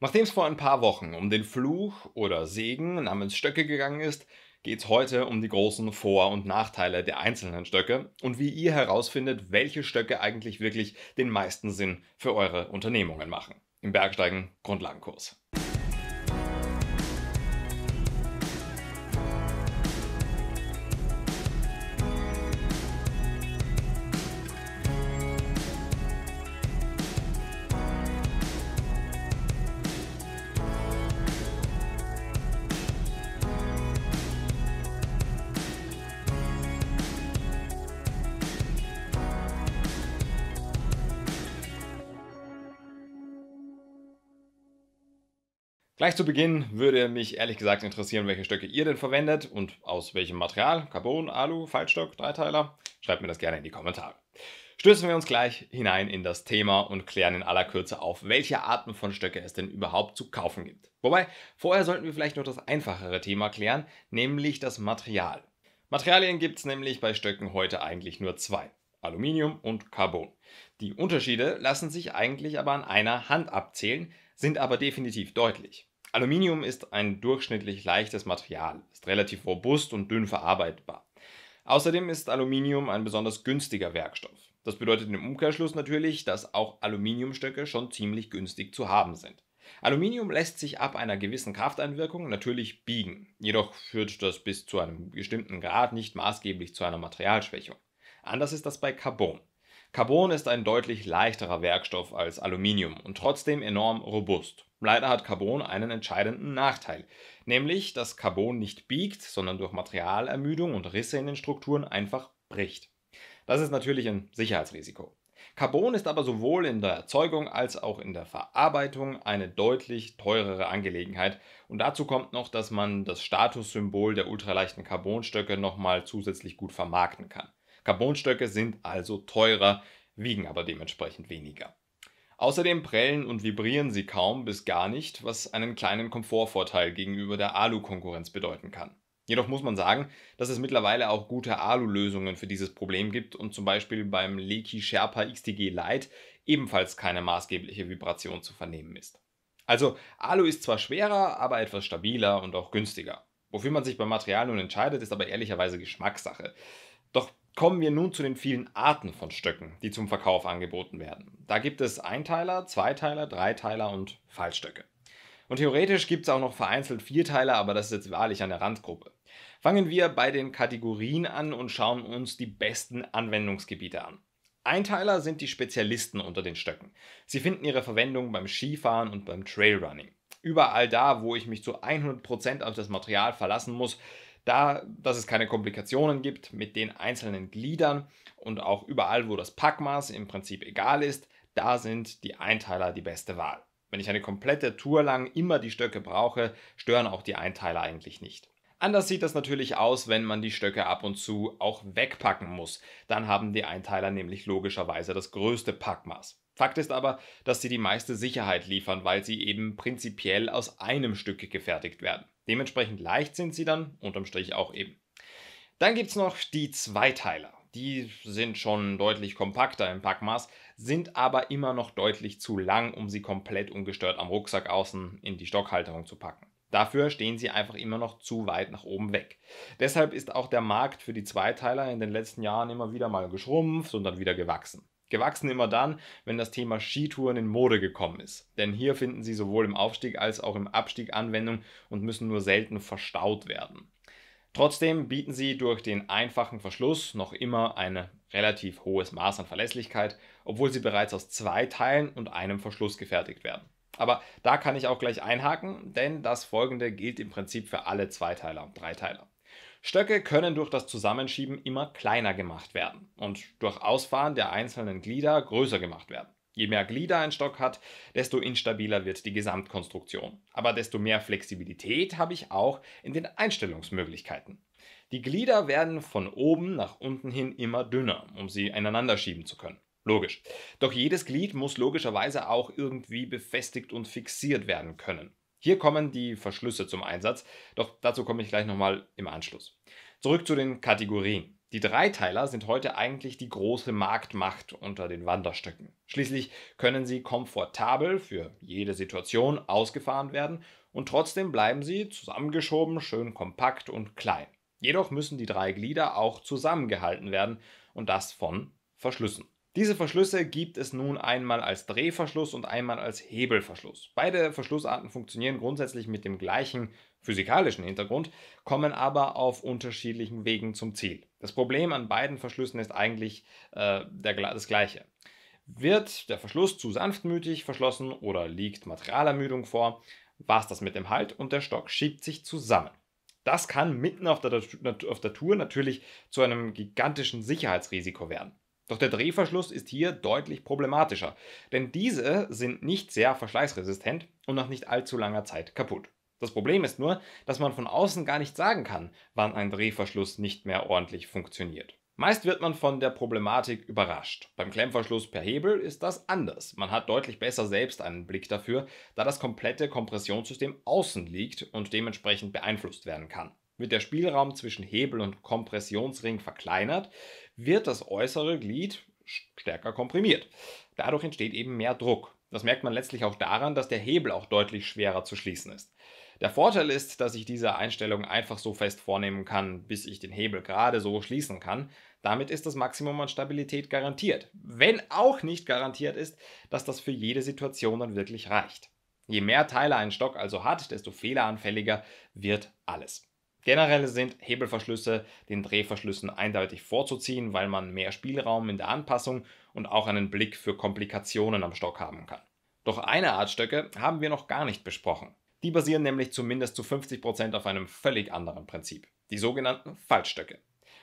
Nachdem es vor ein paar Wochen um den Fluch oder Segen namens Stöcke gegangen ist, geht es heute um die großen Vor- und Nachteile der einzelnen Stöcke und wie ihr herausfindet, welche Stöcke eigentlich wirklich den meisten Sinn für eure Unternehmungen machen. Im Bergsteigen Grundlagenkurs. Gleich zu Beginn würde mich ehrlich gesagt interessieren, welche Stöcke ihr denn verwendet und aus welchem Material. Carbon, Alu, Faltstock, Dreiteiler? Schreibt mir das gerne in die Kommentare. Stößen wir uns gleich hinein in das Thema und klären in aller Kürze auf, welche Arten von Stöcke es denn überhaupt zu kaufen gibt. Wobei, vorher sollten wir vielleicht noch das einfachere Thema klären, nämlich das Material. Materialien gibt es nämlich bei Stöcken heute eigentlich nur zwei. Aluminium und Carbon. Die Unterschiede lassen sich eigentlich aber an einer Hand abzählen, sind aber definitiv deutlich. Aluminium ist ein durchschnittlich leichtes Material, ist relativ robust und dünn verarbeitbar. Außerdem ist Aluminium ein besonders günstiger Werkstoff. Das bedeutet im Umkehrschluss natürlich, dass auch Aluminiumstöcke schon ziemlich günstig zu haben sind. Aluminium lässt sich ab einer gewissen Krafteinwirkung natürlich biegen, jedoch führt das bis zu einem bestimmten Grad nicht maßgeblich zu einer Materialschwächung. Anders ist das bei Carbon. Carbon ist ein deutlich leichterer Werkstoff als Aluminium und trotzdem enorm robust. Leider hat Carbon einen entscheidenden Nachteil, nämlich dass Carbon nicht biegt, sondern durch Materialermüdung und Risse in den Strukturen einfach bricht. Das ist natürlich ein Sicherheitsrisiko. Carbon ist aber sowohl in der Erzeugung als auch in der Verarbeitung eine deutlich teurere Angelegenheit und dazu kommt noch, dass man das Statussymbol der ultraleichten Carbonstöcke nochmal zusätzlich gut vermarkten kann. Carbonstöcke sind also teurer, wiegen aber dementsprechend weniger. Außerdem prellen und vibrieren sie kaum bis gar nicht, was einen kleinen Komfortvorteil gegenüber der Alu-Konkurrenz bedeuten kann. Jedoch muss man sagen, dass es mittlerweile auch gute Alu-Lösungen für dieses Problem gibt und zum Beispiel beim Leki Sherpa XTG Lite ebenfalls keine maßgebliche Vibration zu vernehmen ist. Also Alu ist zwar schwerer, aber etwas stabiler und auch günstiger. Wofür man sich beim Material nun entscheidet, ist aber ehrlicherweise Geschmackssache. Doch Kommen wir nun zu den vielen Arten von Stöcken, die zum Verkauf angeboten werden. Da gibt es Einteiler, Zweiteiler, Dreiteiler und Fallstöcke. Und theoretisch gibt es auch noch vereinzelt Vierteiler, aber das ist jetzt wahrlich eine Randgruppe. Fangen wir bei den Kategorien an und schauen uns die besten Anwendungsgebiete an. Einteiler sind die Spezialisten unter den Stöcken. Sie finden ihre Verwendung beim Skifahren und beim Trailrunning. Überall da, wo ich mich zu 100% auf das Material verlassen muss, da, dass es keine Komplikationen gibt mit den einzelnen Gliedern und auch überall, wo das Packmaß im Prinzip egal ist, da sind die Einteiler die beste Wahl. Wenn ich eine komplette Tour lang immer die Stöcke brauche, stören auch die Einteiler eigentlich nicht. Anders sieht das natürlich aus, wenn man die Stöcke ab und zu auch wegpacken muss. Dann haben die Einteiler nämlich logischerweise das größte Packmaß. Fakt ist aber, dass sie die meiste Sicherheit liefern, weil sie eben prinzipiell aus einem Stück gefertigt werden. Dementsprechend leicht sind sie dann, unterm Strich auch eben. Dann gibt es noch die Zweiteiler. Die sind schon deutlich kompakter im Packmaß, sind aber immer noch deutlich zu lang, um sie komplett ungestört am Rucksack außen in die Stockhalterung zu packen. Dafür stehen sie einfach immer noch zu weit nach oben weg. Deshalb ist auch der Markt für die Zweiteiler in den letzten Jahren immer wieder mal geschrumpft und dann wieder gewachsen. Gewachsen immer dann, wenn das Thema Skitouren in Mode gekommen ist. Denn hier finden sie sowohl im Aufstieg als auch im Abstieg Anwendung und müssen nur selten verstaut werden. Trotzdem bieten sie durch den einfachen Verschluss noch immer ein relativ hohes Maß an Verlässlichkeit, obwohl sie bereits aus zwei Teilen und einem Verschluss gefertigt werden. Aber da kann ich auch gleich einhaken, denn das folgende gilt im Prinzip für alle Zweiteiler und Dreiteiler. Stöcke können durch das Zusammenschieben immer kleiner gemacht werden und durch Ausfahren der einzelnen Glieder größer gemacht werden. Je mehr Glieder ein Stock hat, desto instabiler wird die Gesamtkonstruktion. Aber desto mehr Flexibilität habe ich auch in den Einstellungsmöglichkeiten. Die Glieder werden von oben nach unten hin immer dünner, um sie ineinander schieben zu können. Logisch. Doch jedes Glied muss logischerweise auch irgendwie befestigt und fixiert werden können. Hier kommen die Verschlüsse zum Einsatz, doch dazu komme ich gleich nochmal im Anschluss. Zurück zu den Kategorien. Die Dreiteiler sind heute eigentlich die große Marktmacht unter den Wanderstöcken. Schließlich können sie komfortabel für jede Situation ausgefahren werden und trotzdem bleiben sie zusammengeschoben, schön kompakt und klein. Jedoch müssen die drei Glieder auch zusammengehalten werden und das von Verschlüssen. Diese Verschlüsse gibt es nun einmal als Drehverschluss und einmal als Hebelverschluss. Beide Verschlussarten funktionieren grundsätzlich mit dem gleichen physikalischen Hintergrund, kommen aber auf unterschiedlichen Wegen zum Ziel. Das Problem an beiden Verschlüssen ist eigentlich äh, der, das gleiche. Wird der Verschluss zu sanftmütig verschlossen oder liegt Materialermüdung vor, war es das mit dem Halt und der Stock schiebt sich zusammen. Das kann mitten auf der, auf der Tour natürlich zu einem gigantischen Sicherheitsrisiko werden. Doch der Drehverschluss ist hier deutlich problematischer, denn diese sind nicht sehr verschleißresistent und nach nicht allzu langer Zeit kaputt. Das Problem ist nur, dass man von außen gar nicht sagen kann, wann ein Drehverschluss nicht mehr ordentlich funktioniert. Meist wird man von der Problematik überrascht. Beim Klemmverschluss per Hebel ist das anders. Man hat deutlich besser selbst einen Blick dafür, da das komplette Kompressionssystem außen liegt und dementsprechend beeinflusst werden kann. Wird der Spielraum zwischen Hebel und Kompressionsring verkleinert, wird das äußere Glied stärker komprimiert. Dadurch entsteht eben mehr Druck. Das merkt man letztlich auch daran, dass der Hebel auch deutlich schwerer zu schließen ist. Der Vorteil ist, dass ich diese Einstellung einfach so fest vornehmen kann, bis ich den Hebel gerade so schließen kann. Damit ist das Maximum an Stabilität garantiert. Wenn auch nicht garantiert ist, dass das für jede Situation dann wirklich reicht. Je mehr Teile ein Stock also hat, desto fehleranfälliger wird alles. Generell sind Hebelverschlüsse den Drehverschlüssen eindeutig vorzuziehen, weil man mehr Spielraum in der Anpassung und auch einen Blick für Komplikationen am Stock haben kann. Doch eine Art Stöcke haben wir noch gar nicht besprochen. Die basieren nämlich zumindest zu 50% auf einem völlig anderen Prinzip, die sogenannten Faltstöcke.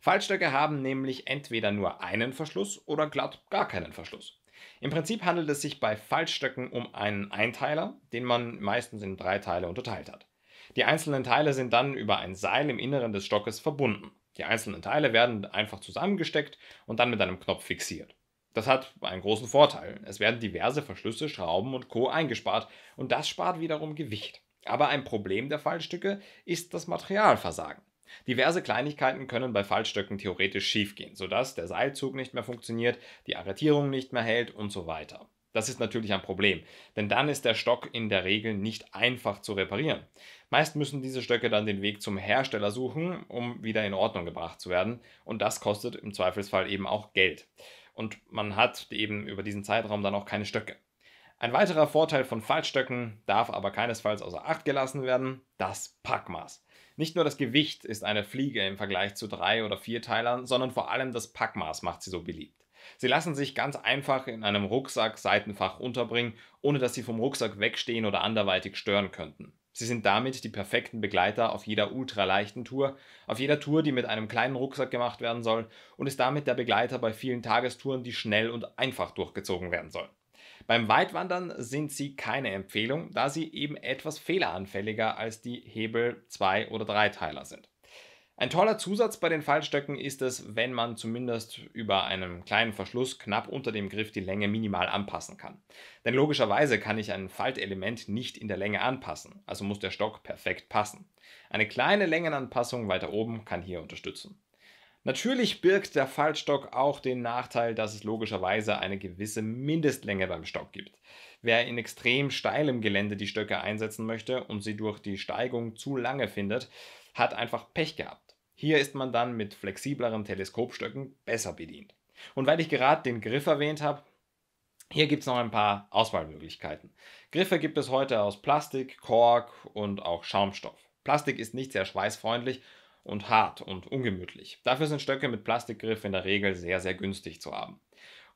Faltstöcke haben nämlich entweder nur einen Verschluss oder glatt gar keinen Verschluss. Im Prinzip handelt es sich bei Faltstöcken um einen Einteiler, den man meistens in drei Teile unterteilt hat. Die einzelnen Teile sind dann über ein Seil im Inneren des Stockes verbunden. Die einzelnen Teile werden einfach zusammengesteckt und dann mit einem Knopf fixiert. Das hat einen großen Vorteil. Es werden diverse Verschlüsse, Schrauben und Co. eingespart und das spart wiederum Gewicht. Aber ein Problem der Fallstücke ist das Materialversagen. Diverse Kleinigkeiten können bei Fallstöcken theoretisch schiefgehen, sodass der Seilzug nicht mehr funktioniert, die Arretierung nicht mehr hält und so weiter. Das ist natürlich ein Problem, denn dann ist der Stock in der Regel nicht einfach zu reparieren. Meist müssen diese Stöcke dann den Weg zum Hersteller suchen, um wieder in Ordnung gebracht zu werden und das kostet im Zweifelsfall eben auch Geld. Und man hat eben über diesen Zeitraum dann auch keine Stöcke. Ein weiterer Vorteil von Falschstöcken darf aber keinesfalls außer Acht gelassen werden, das Packmaß. Nicht nur das Gewicht ist eine Fliege im Vergleich zu drei oder vier Teilern, sondern vor allem das Packmaß macht sie so beliebt. Sie lassen sich ganz einfach in einem Rucksack-Seitenfach unterbringen, ohne dass sie vom Rucksack wegstehen oder anderweitig stören könnten. Sie sind damit die perfekten Begleiter auf jeder ultraleichten Tour, auf jeder Tour, die mit einem kleinen Rucksack gemacht werden soll und ist damit der Begleiter bei vielen Tagestouren, die schnell und einfach durchgezogen werden sollen. Beim Weitwandern sind sie keine Empfehlung, da sie eben etwas fehleranfälliger als die Hebel 2 oder 3 Teiler sind. Ein toller Zusatz bei den Fallstöcken ist es, wenn man zumindest über einen kleinen Verschluss knapp unter dem Griff die Länge minimal anpassen kann. Denn logischerweise kann ich ein Faltelement nicht in der Länge anpassen, also muss der Stock perfekt passen. Eine kleine Längenanpassung weiter oben kann hier unterstützen. Natürlich birgt der Faltstock auch den Nachteil, dass es logischerweise eine gewisse Mindestlänge beim Stock gibt. Wer in extrem steilem Gelände die Stöcke einsetzen möchte und sie durch die Steigung zu lange findet, hat einfach Pech gehabt. Hier ist man dann mit flexibleren Teleskopstöcken besser bedient. Und weil ich gerade den Griff erwähnt habe, hier gibt es noch ein paar Auswahlmöglichkeiten. Griffe gibt es heute aus Plastik, Kork und auch Schaumstoff. Plastik ist nicht sehr schweißfreundlich und hart und ungemütlich. Dafür sind Stöcke mit Plastikgriff in der Regel sehr, sehr günstig zu haben.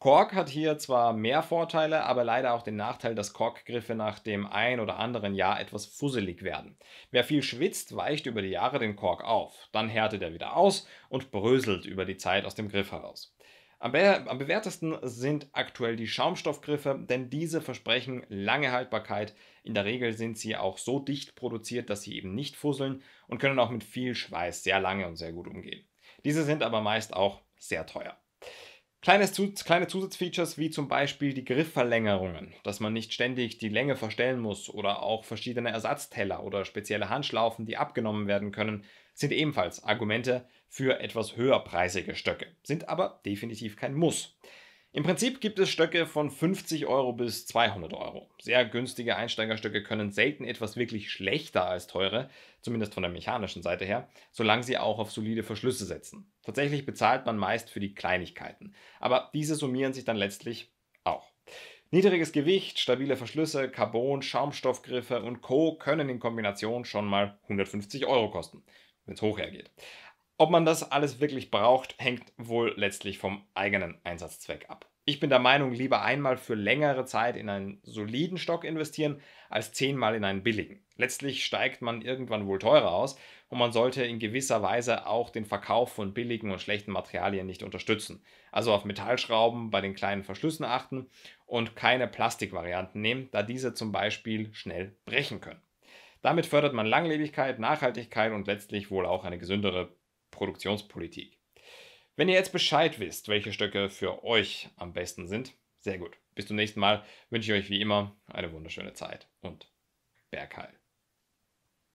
Kork hat hier zwar mehr Vorteile, aber leider auch den Nachteil, dass Korkgriffe nach dem ein oder anderen Jahr etwas fusselig werden. Wer viel schwitzt, weicht über die Jahre den Kork auf, dann härtet er wieder aus und bröselt über die Zeit aus dem Griff heraus. Am, be am bewährtesten sind aktuell die Schaumstoffgriffe, denn diese versprechen lange Haltbarkeit. In der Regel sind sie auch so dicht produziert, dass sie eben nicht fusseln und können auch mit viel Schweiß sehr lange und sehr gut umgehen. Diese sind aber meist auch sehr teuer. Kleines, kleine Zusatzfeatures wie zum Beispiel die Griffverlängerungen, dass man nicht ständig die Länge verstellen muss oder auch verschiedene Ersatzteller oder spezielle Handschlaufen, die abgenommen werden können, sind ebenfalls Argumente für etwas höherpreisige Stöcke, sind aber definitiv kein Muss. Im Prinzip gibt es Stöcke von 50 Euro bis 200 Euro. Sehr günstige Einsteigerstöcke können selten etwas wirklich schlechter als teure, zumindest von der mechanischen Seite her, solange sie auch auf solide Verschlüsse setzen. Tatsächlich bezahlt man meist für die Kleinigkeiten, aber diese summieren sich dann letztlich auch. Niedriges Gewicht, stabile Verschlüsse, Carbon, Schaumstoffgriffe und Co. können in Kombination schon mal 150 Euro kosten, wenn es hoch hergeht. Ob man das alles wirklich braucht, hängt wohl letztlich vom eigenen Einsatzzweck ab. Ich bin der Meinung, lieber einmal für längere Zeit in einen soliden Stock investieren, als zehnmal in einen billigen. Letztlich steigt man irgendwann wohl teurer aus und man sollte in gewisser Weise auch den Verkauf von billigen und schlechten Materialien nicht unterstützen. Also auf Metallschrauben bei den kleinen Verschlüssen achten und keine Plastikvarianten nehmen, da diese zum Beispiel schnell brechen können. Damit fördert man Langlebigkeit, Nachhaltigkeit und letztlich wohl auch eine gesündere Produktionspolitik. Wenn ihr jetzt Bescheid wisst, welche Stöcke für euch am besten sind, sehr gut. Bis zum nächsten Mal wünsche ich euch wie immer eine wunderschöne Zeit und Bergheil.